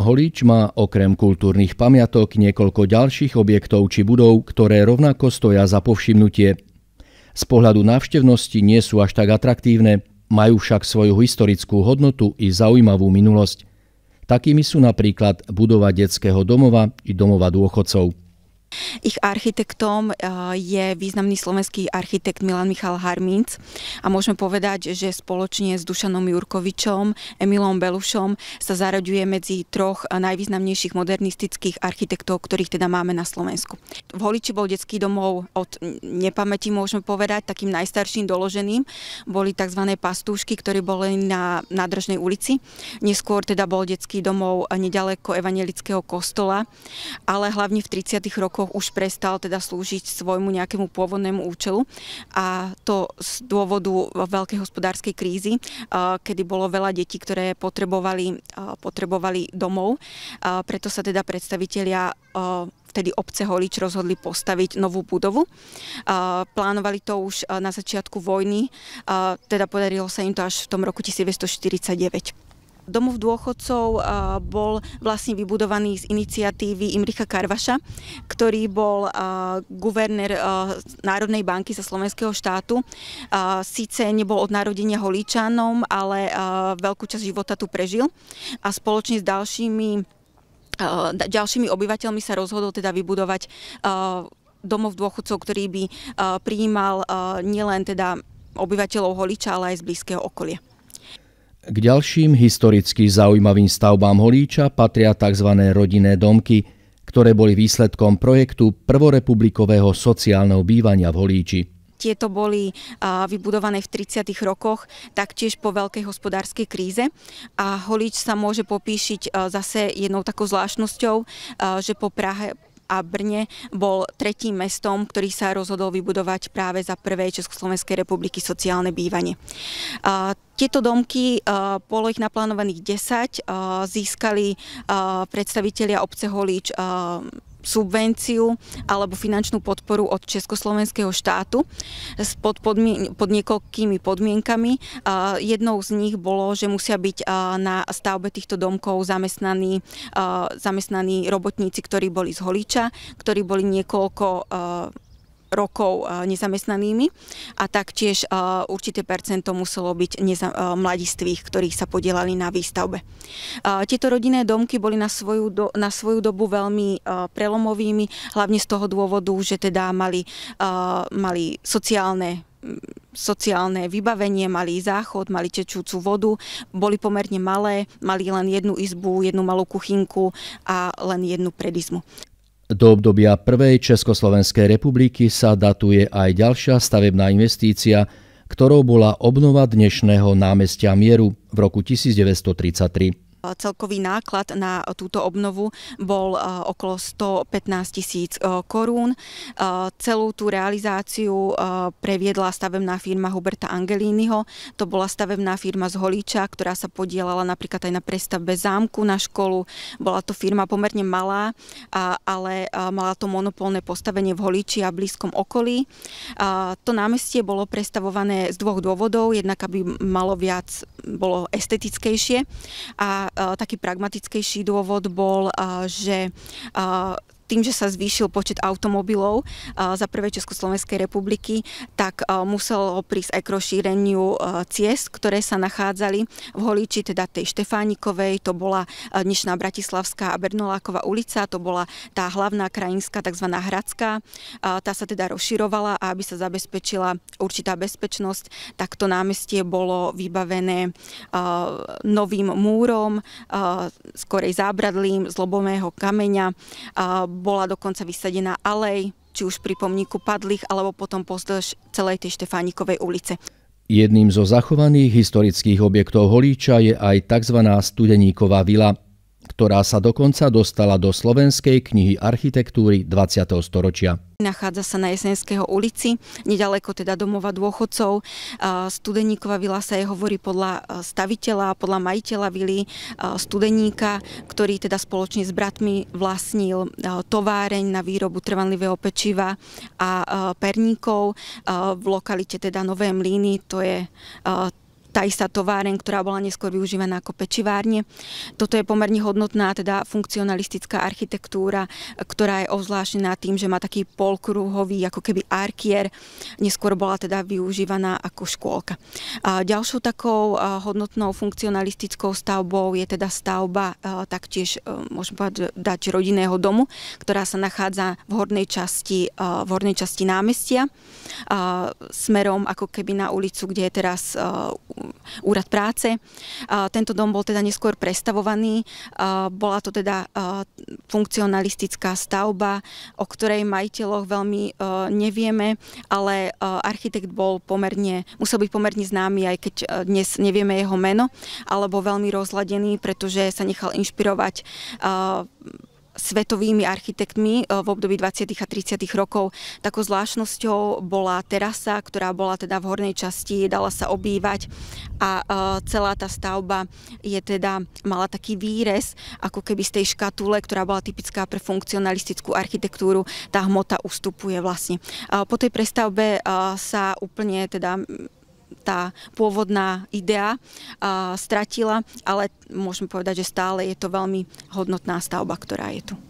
Holič má okrem kultúrnych pamiatok niekoľko ďalších objektov či budov, ktoré rovnako stoja za povšimnutie. Z pohľadu návštevnosti nie sú až tak atraktívne, majú však svoju historickú hodnotu i zaujímavú minulosť. Takými sú napríklad budova detského domova i domova dôchodcov. Ich architektom eh, je významný slovenský architekt Milan Michal Harminc a môžeme povedať, že spoločne s Dušanom Jurkovičom, Emilom Belušom sa zaraďuje medzi troch najvýznamnejších modernistických architektov, ktorých teda máme na Slovensku. V Holiči bol detský domov od nepamäti, môžeme povedať, takým najstarším doloženým. Boli tzv. pastúšky, ktoré boli na nádržnej ulici. Neskôr teda bol detský domov nedaleko evangelického kostola, ale hlavne v 30. rokoch rokov už prestal teda slúžiť svojmu nejakému pôvodnému účelu a to z dôvodu veľkej hospodárskej krízy, kedy bolo veľa detí, ktoré potrebovali, potrebovali domov. Preto sa teda predstavitelia vtedy obce Holič rozhodli postaviť novú budovu. Plánovali to už na začiatku vojny, teda podarilo sa im to až v tom roku 1949. Domov dôchodcov eh, bol vlastne vybudovaný z iniciatívy Imricha Karvaša, ktorý bol eh, guvernér eh, Národnej banky za slovenského štátu. Sice nebol od narodenia holíčanom, ale veľkú časť života tu prežil a spoločne s ďalšími ďalšími obyvateľmi sa rozhodol teda vybudovať domov dôchodcov, ktorý by prijímal nielen teda obyvateľov Holiča, ale aj z blízkeho okolia. K ďalším historicky zaujímavým stavbám Holíča patria tzv. rodinné domky, ktoré boli výsledkom projektu prvorepublikového sociálneho bývania v Holíči. Tieto boli vybudované v 30. rokoch, taktiež po veľkej hospodárskej kríze. A Holíč sa môže popíšiť zase jednou takou zvláštnosťou, že po Prahe, a Brne bol tretím mestom, ktorý sa rozhodol vybudovať práve za prvé Československej republiky sociálne bývanie. Tieto domky, polo ich naplánovaných 10, získali predstavitelia obce Holíč subvenciu alebo finančnú podporu od Československého štátu pod, podmien- pod niekoľkými podmienkami. Jednou z nich bolo, že musia byť na stavbe týchto domkov zamestnaní, zamestnaní robotníci, ktorí boli z Holiča, ktorí boli niekoľko rokov eh, nezamestnanými a taktiež eh, určité percento muselo byť eh, mladistvých, ktorí sa podielali na výstavbe. Tieto rodinné domky boli na svoju, do, na svoju dobu veľmi prelomovými, hlavne z toho dôvodu, že teda mali, mali sociálne sociálne vybavenie, mali záchod, mali tečúcu vodu, boli pomerne malé, mali len jednu izbu, jednu malú kuchynku a len jednu predizmu. Do obdobia prvej Československej republiky sa datuje aj ďalšia stavebná investícia, ktorou bola obnova dnešného námestia Mieru v roku 1933. Celkový náklad na túto obnovu bol eh, okolo 115 tisíc eh, korún. Eh, celú tú realizáciu previedla stavebná firma Huberta Angelínyho. To bola stavebná firma z Holíča, ktorá sa podielala napríklad aj na prestavbe zámku na školu. Bola to firma pomerne malá, ale mala to monopolné postavenie v Holíči a blízkom okolí. To námestie bolo prestavované z dvoch dôvodov. Jednak, aby malo viac, bolo estetickejšie a Eh, taký pragmatickejší dôvod bol, eh, že eh, tým, že sa zvýšil počet automobilov za prvé Československej republiky, tak muselo prísť aj k rozšíreniu ciest, ktoré sa nachádzali v Holíči, teda tej Štefánikovej, to bola dnešná Bratislavská a Bernoláková ulica, to bola tá hlavná krajinská, tzv. hradská. Tá sa teda rozširovala a aby sa zabezpečila určitá bezpečnosť, tak to námestie bolo vybavené novým múrom, skorej zábradlím z lobomého kameňa bola dokonca vysadená alej, či už pri pomníku padlých, alebo potom pozdĺž celej tej Štefánikovej ulice. Jedným zo zachovaných historických objektov Holíča je aj tzv. Studeníková vila, ktorá sa dokonca dostala do slovenskej knihy architektúry 20. storočia. Nachádza sa na Jesenského ulici, nedaleko teda domova dôchodcov. Studeníková vila sa je hovorí podľa staviteľa, podľa majiteľa vily Studeníka, ktorý teda spoločne s bratmi vlastnil továreň na výrobu trvanlivého pečiva a perníkov v lokalite teda Nové mlíny, to je tá istá továren, ktorá bola neskôr využívaná ako pečivárne. Toto je pomerne hodnotná teda funkcionalistická architektúra, ktorá je ovzlášená tým, že má taký polkruhový ako keby arkier. Neskôr bola teda využívaná ako škôlka. A ďalšou takou hodnotnou funkcionalistickou stavbou je teda stavba taktiež, e, môžem povedať, dať rodinného domu, ktorá sa nachádza v hornej časti, v hornej časti námestia smerom ako keby na ulicu, kde je teraz úrad práce. Tento dom bol teda neskôr prestavovaný. Bola to teda funkcionalistická stavba, o ktorej majiteľoch veľmi e, nevieme, ale e, architekt bol pomerne, musel byť pomerne známy, aj keď e, dnes nevieme jeho meno, alebo veľmi rozladený, pretože sa nechal inšpirovať svetovými architektmi e, v období 20. a 30. rokov. Takou zvláštnosťou bola terasa, ktorá bola teda v hornej časti, dala sa obývať a e, celá tá stavba je teda, mala taký výrez, ako keby z tej škatule, ktorá bola typická pre funkcionalistickú architektúru, tá hmota ustupuje vlastne. Po tej prestavbe e, sa úplne teda tá pôvodná idea stratila, ale môžeme povedať, že stále je to veľmi hodnotná stavba, ktorá je tu.